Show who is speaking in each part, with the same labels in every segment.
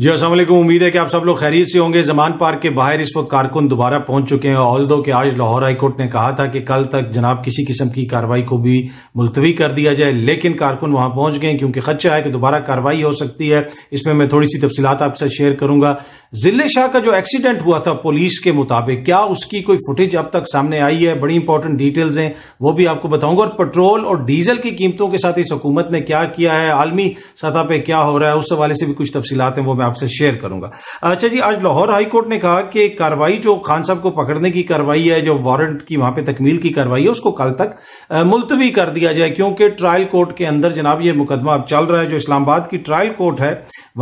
Speaker 1: जी असल उम्मीद है कि आप सब लोग खैरियत से होंगे जमान पार्क के बाहर इस वक्त कारकुन दोबारा पहुंच चुके हैं ऑल दो के आज लाहौर हाईकोर्ट ने कहा था कि कल तक जनाब किसी किस्म की कार्रवाई को भी मुलतवी कर दिया जाए लेकिन कारकुन वहां पहुंच गए क्योंकि खदशा है कि दोबारा कार्रवाई हो सकती है इसमें मैं थोड़ी सी तफसीत आपके साथ शेयर करूंगा जिले शाह का जो एक्सीडेंट हुआ था पुलिस के मुताबिक क्या उसकी कोई फुटेज अब तक सामने आई है बड़ी इंपॉर्टेंट डिटेल्स हैं वो भी आपको बताऊंगा और पेट्रोल और डीजल की कीमतों के साथ इस हुकूमत ने क्या किया है आलमी सतह पर क्या हो रहा है उस हवाले से भी कुछ तफसीत हैं वो मैं आपसे शेयर करूंगा अच्छा जी आज लाहौर हाईकोर्ट ने कहा कि कार्रवाई जो खान साहब को पकड़ने की कार्रवाई है जो वारंट की वहां पे तकमील की कार्रवाई है उसको कल तक मुलतवी कर दिया जाए क्योंकि ट्रायल कोर्ट के अंदर जनाब ये मुकदमा अब चल रहा है जो इस्लामाबाद की ट्रायल कोर्ट है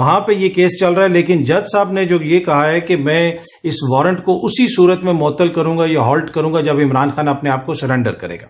Speaker 1: वहां पर यह केस चल रहा है लेकिन जज साहब ने जो ये कहा है कि मैं इस वारंट को उसी सूरत में मुतल करूंगा या हॉल्ट करूंगा जब इमरान खान अपने आप को सरेंडर करेगा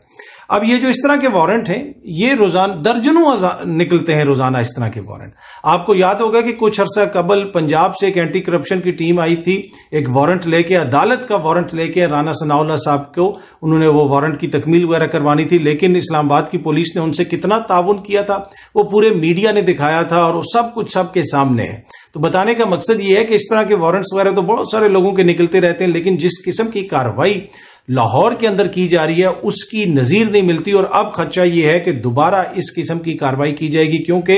Speaker 1: अब ये जो इस तरह के वारंट हैं ये रोजाना दर्जनों निकलते हैं रोजाना इस तरह के वारंट आपको याद होगा कि कुछ अरसा कबल पंजाब से एक एंटी करप्शन की टीम आई थी एक वारंट लेके अदालत का वारंट लेके राना सनाउल्ला साहब को उन्होंने वो वारंट की तकमील वगैरह करवानी थी लेकिन इस्लामाबाद की पुलिस ने उनसे कितना ताउन किया था वो पूरे मीडिया ने दिखाया था और सब कुछ सबके सामने है तो बताने का मकसद ये है कि इस तरह के वारंट्स वगैरह तो बहुत सारे लोगों के निकलते रहते हैं लेकिन जिस किस्म की कार्रवाई लाहौर के अंदर की जा रही है उसकी नजीर नहीं मिलती और अब खदशा यह है कि दोबारा इस किस्म की कार्रवाई की जाएगी क्योंकि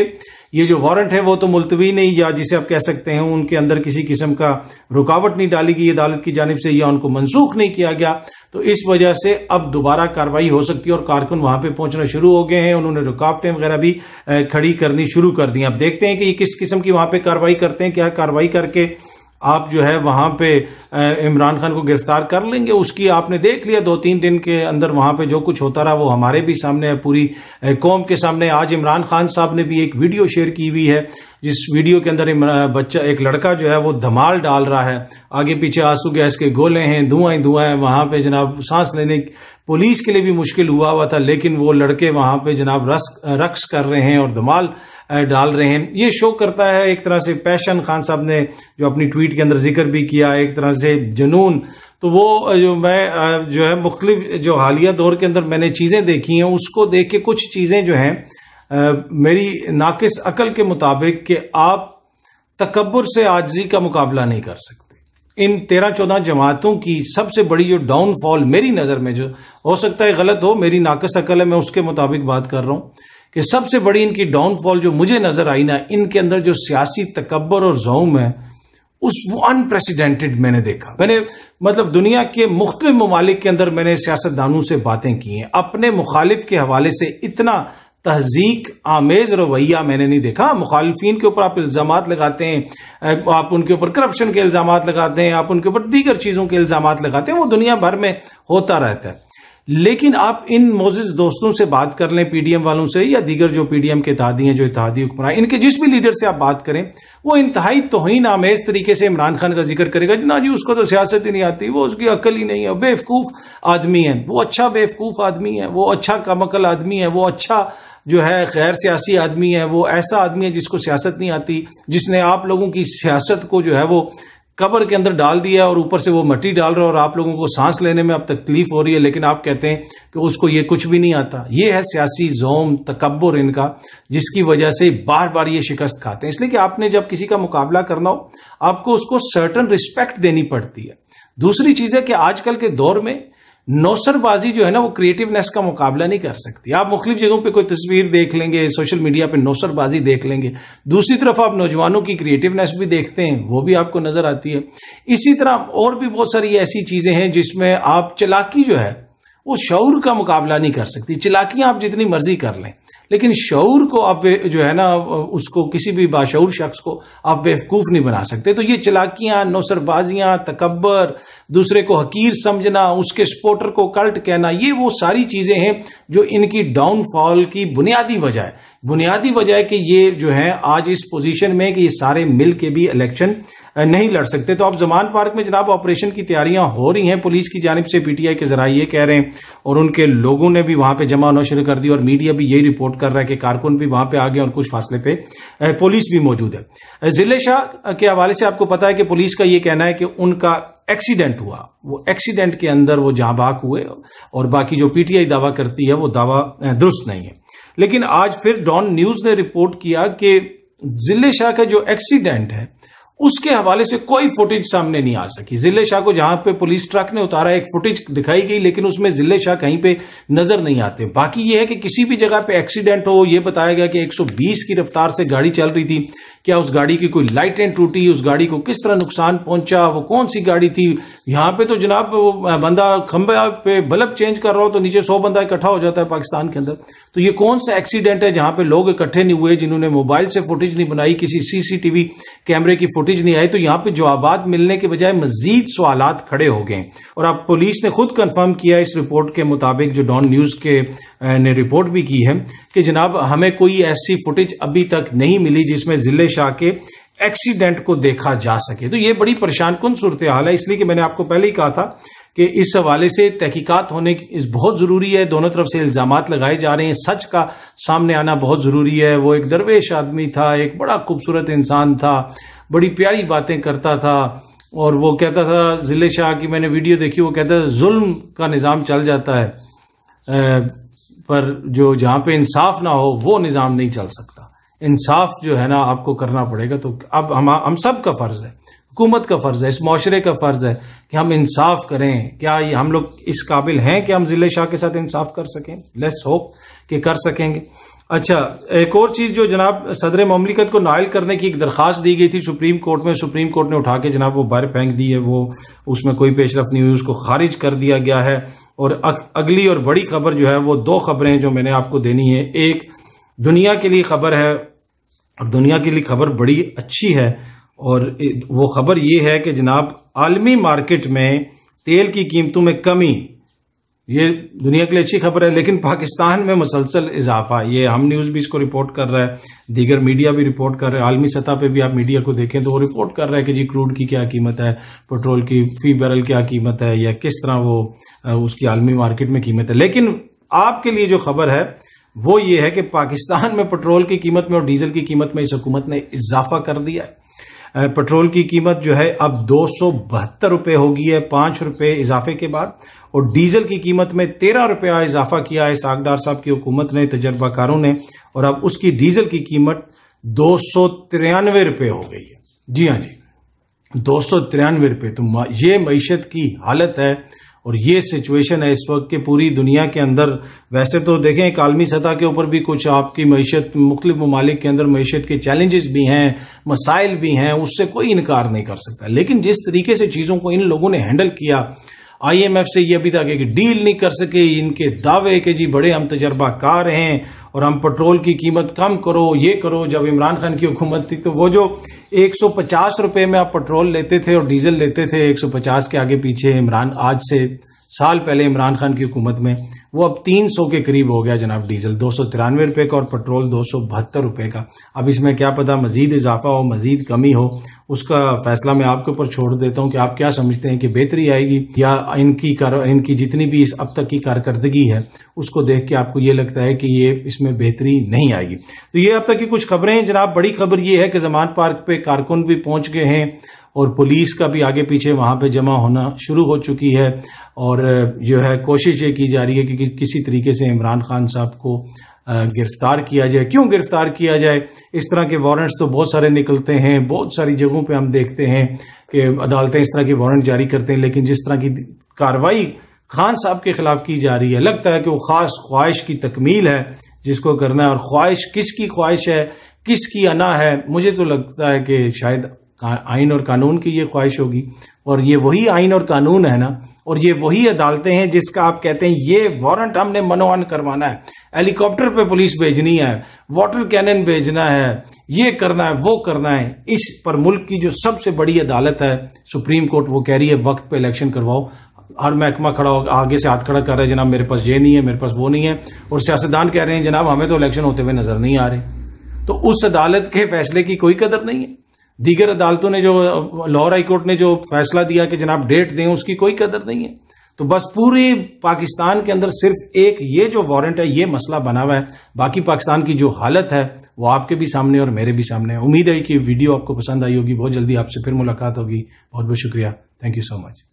Speaker 1: ये जो वारंट है वो तो मुलतवी नहीं या जिसे आप कह सकते हैं उनके अंदर किसी किस्म का रुकावट नहीं डाली गई अदालत की जानब से या उनको मनसूख नहीं किया गया तो इस वजह से अब दोबारा कार्रवाई हो सकती है और कारकुन वहां पर पहुंचना शुरू हो गए हैं उन्होंने रुकावटें वगैरह भी खड़ी करनी शुरू कर दी अब देखते हैं कि ये किस किस्म की वहां पर कार्रवाई करते हैं क्या कार्रवाई करके आप जो है वहां पे इमरान खान को गिरफ्तार कर लेंगे उसकी आपने देख लिया दो तीन दिन के अंदर वहां पे जो कुछ होता रहा वो हमारे भी सामने है पूरी कौम के सामने आज इमरान खान साहब ने भी एक वीडियो शेयर की हुई है जिस वीडियो के अंदर बच्चा एक लड़का जो है वो धमाल डाल रहा है आगे पीछे आंसू गैस के गोले हैं धुआं ही धुआं है वहां पे जनाब सांस लेने पुलिस के लिए भी मुश्किल हुआ हुआ था लेकिन वो लड़के वहां पे जनाब रस रक्स कर रहे हैं और धमाल डाल रहे हैं ये शो करता है एक तरह से पैशन खान साहब ने जो अपनी ट्वीट के अंदर जिक्र भी किया एक तरह से जुनून तो वो जो मैं जो है मुख्तलिफ जो हालिया दौर के अंदर मैंने चीज़ें देखी हैं उसको देख के कुछ चीज़ें जो हैं मेरी नाकिस अकल के मुताबिक कि आप तकबर से आजी का मुकाबला नहीं कर सकते इन तेरह चौदह जमातों की सबसे बड़ी जो डाउनफॉल मेरी नज़र में जो हो सकता है गलत हो मेरी नाकस अकल है मैं उसके मुताबिक बात कर रहा हूँ कि सबसे बड़ी इनकी डाउनफॉल जो मुझे नजर आई ना इनके अंदर जो सियासी तकबर और जोम है उस वो अनप्रेसिडेंटेड मैंने देखा मैंने मतलब दुनिया के मुख्त ममालिक के अंदर मैंने सियासतदानों से बातें की हैं अपने मुखालिफ के हवाले से इतना तहजीक आमेज रवैया मैंने नहीं देखा मुखालफी के ऊपर आप इल्जाम लगाते हैं आप उनके ऊपर करप्शन के इल्जाम लगाते हैं आप उनके ऊपर दीगर चीजों के इल्जाम लगाते हैं वो दुनिया भर में होता रहता है लेकिन आप इन मोजिज दोस्तों से बात कर लें पीडीएम वालों से या दीगर जो पीडीएम के दादी हैं जो इतिहादी हुक्मरान इनके जिस भी लीडर से आप बात करें वो इंतहाई तोहिन आमेज तरीके से इमरान खान का जिक्र करेगा ना जी उसको तो सियासत ही नहीं आती वो उसकी अकल ही नहीं है बेवकूफ आदमी है वो अच्छा बेवकूफ आदमी है वो अच्छा कमकल आदमी है वो अच्छा जो है गैर सियासी आदमी है वो ऐसा आदमी है जिसको सियासत नहीं आती जिसने आप लोगों की सियासत को जो है वो कबर के अंदर डाल दिया और ऊपर से वो मट्टी डाल रहा है और आप लोगों को सांस लेने में अब तकलीफ हो रही है लेकिन आप कहते हैं कि उसको ये कुछ भी नहीं आता ये है सियासी जोम तकबर इनका जिसकी वजह से बार बार ये शिकस्त खाते हैं इसलिए कि आपने जब किसी का मुकाबला करना हो आपको उसको सर्टन रिस्पेक्ट देनी पड़ती है दूसरी चीज है कि आजकल के दौर में नौसरबाजी जो है ना वो क्रिएटिवनेस का मुकाबला नहीं कर सकती आप मुख्तु जगहों पे कोई तस्वीर देख लेंगे सोशल मीडिया पे नौसरबाजी देख लेंगे दूसरी तरफ आप नौजवानों की क्रिएटिवनेस भी देखते हैं वो भी आपको नजर आती है इसी तरह और भी बहुत सारी ऐसी चीजें हैं जिसमें आप चलाकी जो है वो शौर का मुकाबला नहीं कर सकती चिलाकियां आप जितनी मर्जी कर लें लेकिन शौर को आप जो है ना उसको किसी भी बाशूर शख्स को आप बेवकूफ नहीं बना सकते तो ये चलाकियां नौसरबाजियां तकबर दूसरे को हकीर समझना उसके स्पोर्टर को कल्ट कहना ये वो सारी चीजें हैं जो इनकी डाउनफॉल की बुनियादी वजह है बुनियादी वजह है कि ये जो है आज इस पोजिशन में कि ये सारे मिल के भी इलेक्शन नहीं लड़ सकते तो अब जमान पार्क में जनाब ऑपरेशन की तैयारियां हो रही हैं पुलिस की जानब से पीटीआई के जरा ये कह रहे हैं और उनके लोगों ने भी वहां पे जमा होना शुरू कर दी और मीडिया भी यही रिपोर्ट कर रहा है कि कारकुन भी वहां पे आ गए और कुछ फासले पे पुलिस भी मौजूद है जिले शाह के हवाले से आपको पता है कि पुलिस का ये कहना है कि उनका एक्सीडेंट हुआ वो एक्सीडेंट के अंदर वो जहां बाक हुए और बाकी जो पीटीआई दावा करती है वो दावा दुरुस्त नहीं है लेकिन आज फिर डॉन न्यूज ने रिपोर्ट किया कि जिले शाह का जो एक्सीडेंट है उसके हवाले से कोई फुटेज सामने नहीं आ सकी जिले शाह को जहां पे पुलिस ट्रक ने उतारा एक फुटेज दिखाई गई लेकिन उसमें जिले शाह कहीं पे नजर नहीं आते बाकी यह है कि किसी भी जगह पे एक्सीडेंट हो यह बताया गया कि 120 की रफ्तार से गाड़ी चल रही थी क्या उस गाड़ी की कोई लाइटें टूटी उस गाड़ी को किस तरह नुकसान पहुंचा वो कौन सी गाड़ी थी यहाँ पे तो जनाब वो बंदा खंबे पे बल्ब चेंज कर रहा हो तो नीचे सौ बंदा इकट्ठा हो जाता है पाकिस्तान के अंदर तो ये कौन सा एक्सीडेंट है जहां पे लोग इकट्ठे नहीं हुए जिन्होंने मोबाइल से फुटेज नहीं बनाई किसी सीसीटीवी कैमरे की फुटेज नहीं आई तो यहाँ पे जवाब मिलने के बजाय मजीद सवाल खड़े हो गए और अब पुलिस ने खुद कंफर्म किया इस रिपोर्ट के मुताबिक जो डॉन न्यूज के ने रिपोर्ट भी की है कि जनाब हमें कोई ऐसी फुटेज अभी तक नहीं मिली जिसमें जिले शाह के एक्सीडेंट को देखा जा सके तो ये बड़ी परेशान कन सूरत हाल है इसलिए कि मैंने आपको पहले ही कहा था कि इस हवाले से तहकीकत होने की बहुत ज़रूरी है दोनों तरफ से इल्ज़ाम लगाए जा रहे हैं सच का सामने आना बहुत ज़रूरी है वो एक दरवेश आदमी था एक बड़ा खूबसूरत इंसान था बड़ी प्यारी बातें करता था और वो कहता था जिले शाह की मैंने वीडियो देखी वो कहता था जुल्म का निज़ाम चल जाता है पर जो जहां पे इंसाफ ना हो वो निज़ाम नहीं चल सकता इंसाफ जो है ना आपको करना पड़ेगा तो अब हम हम सब का फ़र्ज़ है हुकूमत का फ़र्ज़ है इस माशरे का फ़र्ज़ है कि हम इंसाफ करें क्या ये हम लोग इस काबिल हैं कि हम ज़िले शाह के साथ इंसाफ कर सकें लेस होप कि कर सकेंगे अच्छा एक और चीज़ जो जनाब सदर ममलिकत को नायल करने की एक दरख्वास्त दी गई थी सुप्रीम कोर्ट में सुप्रीम कोर्ट ने उठा के जनाब वो बाहर फेंक दी है वो उसमें कोई पेशरफ नहीं हुई उसको खारिज कर दिया गया है और अगली और बड़ी खबर जो है वो दो खबरें जो मैंने आपको देनी है एक दुनिया के लिए खबर है और दुनिया के लिए खबर बड़ी अच्छी है और वो खबर ये है कि जनाब आलमी मार्केट में तेल की कीमतों में कमी ये दुनिया के लिए अच्छी खबर है लेकिन पाकिस्तान में मुसलसल इजाफा ये हम न्यूज़ भी इसको रिपोर्ट कर रहा है दीगर मीडिया भी रिपोर्ट कर रहा है आलमी सतह पे भी आप मीडिया को देखें तो वो रिपोर्ट कर रहा है कि जी क्रूड की क्या कीमत है पेट्रोल की फी बैरल क्या कीमत है या किस तरह वो उसकी आलमी मार्केट में कीमत है लेकिन आपके लिए जो खबर है वो ये है कि पाकिस्तान में पेट्रोल की कीमत में और डीजल की कीमत में इस हुकूमत ने इजाफा कर दिया है पेट्रोल की कीमत जो है अब दो सौ बहत्तर रुपये है पांच रुपये इजाफे के बाद और डीजल की कीमत में तेरह रुपया इजाफा किया है सागडार साहब की हुकूमत ने तजर्बाकारों ने और अब उसकी डीजल की कीमत दो सौ तिरानवे रुपये हो गई है जी हाँ जी दो सौ तिरानवे रुपये तो ये मीशत की हालत है और ये सिचुएशन है इस वक्त के पूरी दुनिया के अंदर वैसे तो देखें एक आलमी सतह के ऊपर भी कुछ आपकी मीशत मुख्तु ममालिक के अंदर मीशत के चैलेंजेस भी हैं मसाइल भी हैं उससे कोई इनकार नहीं कर सकता लेकिन जिस तरीके से चीज़ों को इन लोगों ने हैंडल किया आईएमएफ से ये अभी तक एक डील नहीं कर सके इनके दावे के जी बड़े हम तजर्बाकार हैं और हम पेट्रोल की कीमत कम करो ये करो जब इमरान खान की हुकूमत थी तो वो जो 150 रुपए में आप पेट्रोल लेते थे और डीजल लेते थे 150 के आगे पीछे इमरान आज से साल पहले इमरान खान की हुकूमत में वो अब 300 के करीब हो गया जनाब डीजल दो सौ तिरानवे का और पेट्रोल दो सौ बहत्तर का अब इसमें क्या पता मजीद इजाफा हो मजीद कमी हो उसका फैसला मैं आपके ऊपर छोड़ देता हूं कि आप क्या समझते हैं कि बेहतरी आएगी या इनकी कार इनकी जितनी भी इस अब तक की कारकर्दगी है उसको देख के आपको ये लगता है कि ये इसमें बेहतरी नहीं आएगी तो ये अब तक की कुछ खबरें हैं जनाब बड़ी खबर ये है कि जमान पार्क पे कारकुन भी पहुंच गए हैं और पुलिस का भी आगे पीछे वहां पे जमा होना शुरू हो चुकी है और जो है कोशिश ये की जा रही है कि, कि किसी तरीके से इमरान खान साहब को गिरफ्तार किया जाए क्यों गिरफ्तार किया जाए इस तरह के वारंट्स तो बहुत सारे निकलते हैं बहुत सारी जगहों पे हम देखते हैं कि अदालतें इस तरह के वारंट जारी करते हैं लेकिन जिस तरह की कार्रवाई खान साहब के खिलाफ की जा रही है लगता है कि वो खास ख्वाहिश की तकमील है जिसको करना है और ख्वाहिश किसकी ख्वाहिश है किसकी अना है मुझे तो लगता है कि शायद आइन और कानून की ये ख्वाहिश होगी और ये वही आइन और कानून है ना और ये वही अदालतें हैं जिसका आप कहते हैं ये वारंट हमने मनोहन करवाना है हेलीकॉप्टर पे पुलिस भेजनी है वाटर कैनन भेजना है ये करना है वो करना है इस पर मुल्क की जो सबसे बड़ी अदालत है सुप्रीम कोर्ट वो कह रही है वक्त पे इलेक्शन करवाओ हर महकमा खड़ा होगा आगे से हाथ खड़ा कर रहे हैं जनाब मेरे पास ये नहीं है मेरे पास वो नहीं है और सियासतदान कह रहे हैं जनाब हमें तो इलेक्शन होते हुए नजर नहीं आ रहे तो उस अदालत के फैसले की कोई कदर नहीं है दीगर अदालतों ने जो लाहौर हाईकोर्ट ने जो फैसला दिया कि जनाब डेट दें उसकी कोई कदर नहीं है तो बस पूरे पाकिस्तान के अंदर सिर्फ एक ये जो वारंट है ये मसला बना हुआ है बाकी पाकिस्तान की जो हालत है वो आपके भी सामने और मेरे भी सामने है उम्मीद है कि वीडियो आपको पसंद आई होगी बहुत जल्दी आपसे फिर मुलाकात होगी बहुत बहुत शुक्रिया थैंक यू सो मच